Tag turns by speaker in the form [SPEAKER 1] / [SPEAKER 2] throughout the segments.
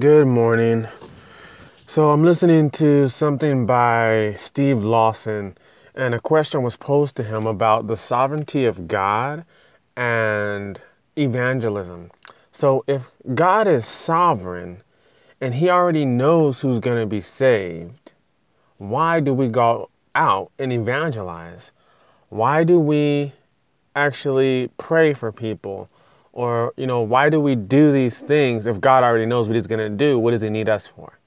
[SPEAKER 1] Good morning. So I'm listening to something by Steve Lawson, and a question was posed to him about the sovereignty of God and evangelism. So if God is sovereign and he already knows who's going to be saved, why do we go out and evangelize? Why do we actually pray for people? Or, you know, why do we do these things if God already knows what He's going to do? What does He need us for?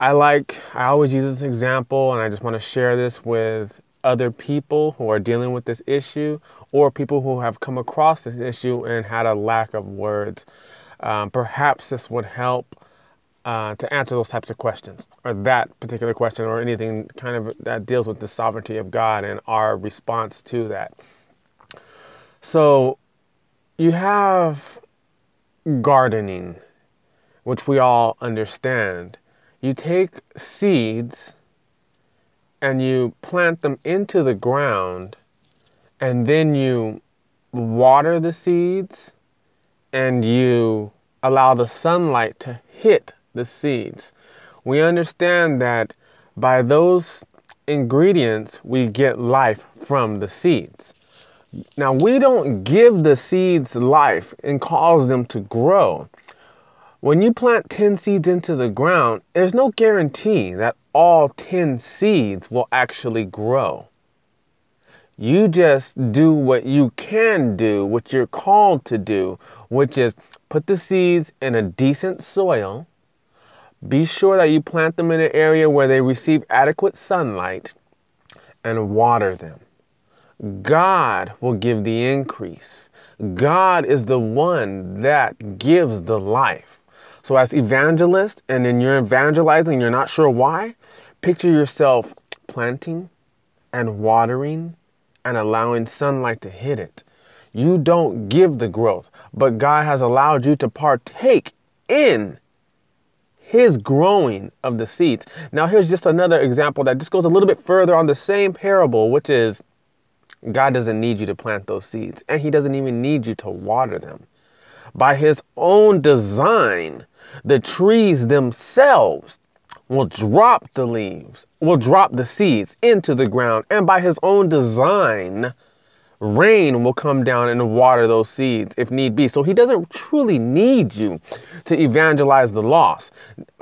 [SPEAKER 1] I like, I always use this example, and I just want to share this with other people who are dealing with this issue or people who have come across this issue and had a lack of words. Um, perhaps this would help uh, to answer those types of questions or that particular question or anything kind of that deals with the sovereignty of God and our response to that. So, you have gardening, which we all understand. You take seeds and you plant them into the ground, and then you water the seeds and you allow the sunlight to hit the seeds. We understand that by those ingredients, we get life from the seeds. Now, we don't give the seeds life and cause them to grow. When you plant 10 seeds into the ground, there's no guarantee that all 10 seeds will actually grow. You just do what you can do, what you're called to do, which is put the seeds in a decent soil. Be sure that you plant them in an area where they receive adequate sunlight and water them. God will give the increase. God is the one that gives the life. So, as evangelist, and then you're evangelizing, you're not sure why, picture yourself planting and watering and allowing sunlight to hit it. You don't give the growth, but God has allowed you to partake in his growing of the seeds. Now, here's just another example that just goes a little bit further on the same parable, which is God doesn't need you to plant those seeds, and He doesn't even need you to water them. By His own design, the trees themselves will drop the leaves, will drop the seeds into the ground, and by His own design, rain will come down and water those seeds if need be. So He doesn't truly need you to evangelize the lost.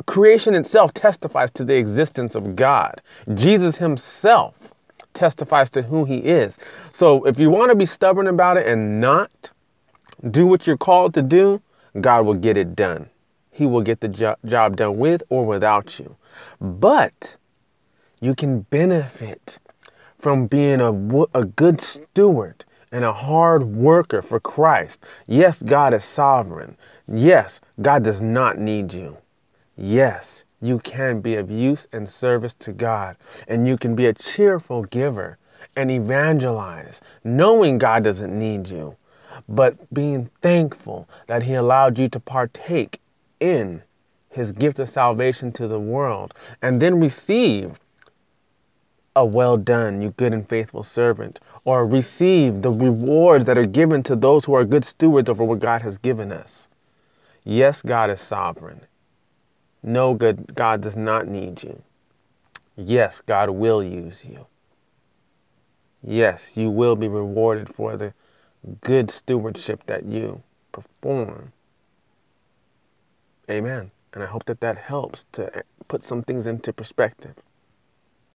[SPEAKER 1] Creation itself testifies to the existence of God. Jesus Himself testifies to who he is. So if you want to be stubborn about it and not do what you're called to do, God will get it done. He will get the jo- job done with or without you. But you can benefit from being a, a good steward and a hard worker for Christ. Yes, God is sovereign. Yes, God does not need you. Yes, you can be of use and service to God, and you can be a cheerful giver and evangelize, knowing God doesn't need you, but being thankful that He allowed you to partake in His gift of salvation to the world, and then receive a well done, you good and faithful servant, or receive the rewards that are given to those who are good stewards over what God has given us. Yes, God is sovereign. No, good God does not need you. Yes, God will use you. Yes, you will be rewarded for the good stewardship that you perform. Amen. And I hope that that helps to put some things into perspective.